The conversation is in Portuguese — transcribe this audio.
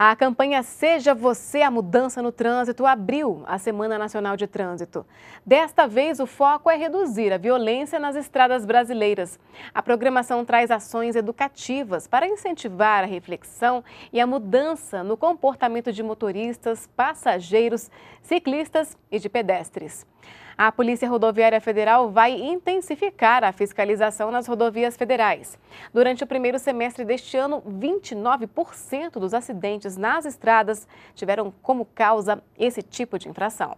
A campanha Seja Você a Mudança no Trânsito abriu a Semana Nacional de Trânsito. Desta vez, o foco é reduzir a violência nas estradas brasileiras. A programação traz ações educativas para incentivar a reflexão e a mudança no comportamento de motoristas, passageiros, ciclistas e de pedestres. A Polícia Rodoviária Federal vai intensificar a fiscalização nas rodovias federais. Durante o primeiro semestre deste ano, 29% dos acidentes nas estradas tiveram como causa esse tipo de infração.